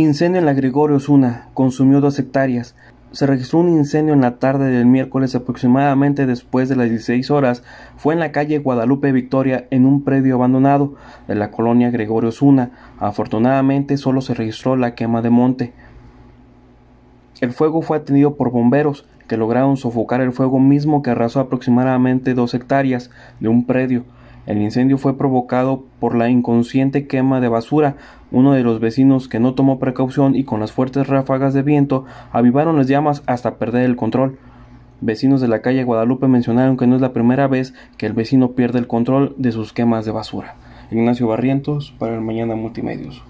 Incendio en la Gregorio Osuna consumió dos hectáreas. Se registró un incendio en la tarde del miércoles aproximadamente después de las 16 horas. Fue en la calle Guadalupe Victoria en un predio abandonado de la colonia Gregorio Osuna. Afortunadamente solo se registró la quema de monte. El fuego fue atendido por bomberos que lograron sofocar el fuego mismo que arrasó aproximadamente dos hectáreas de un predio. El incendio fue provocado por la inconsciente quema de basura. Uno de los vecinos que no tomó precaución y con las fuertes ráfagas de viento avivaron las llamas hasta perder el control. Vecinos de la calle Guadalupe mencionaron que no es la primera vez que el vecino pierde el control de sus quemas de basura. Ignacio Barrientos para el Mañana Multimedios.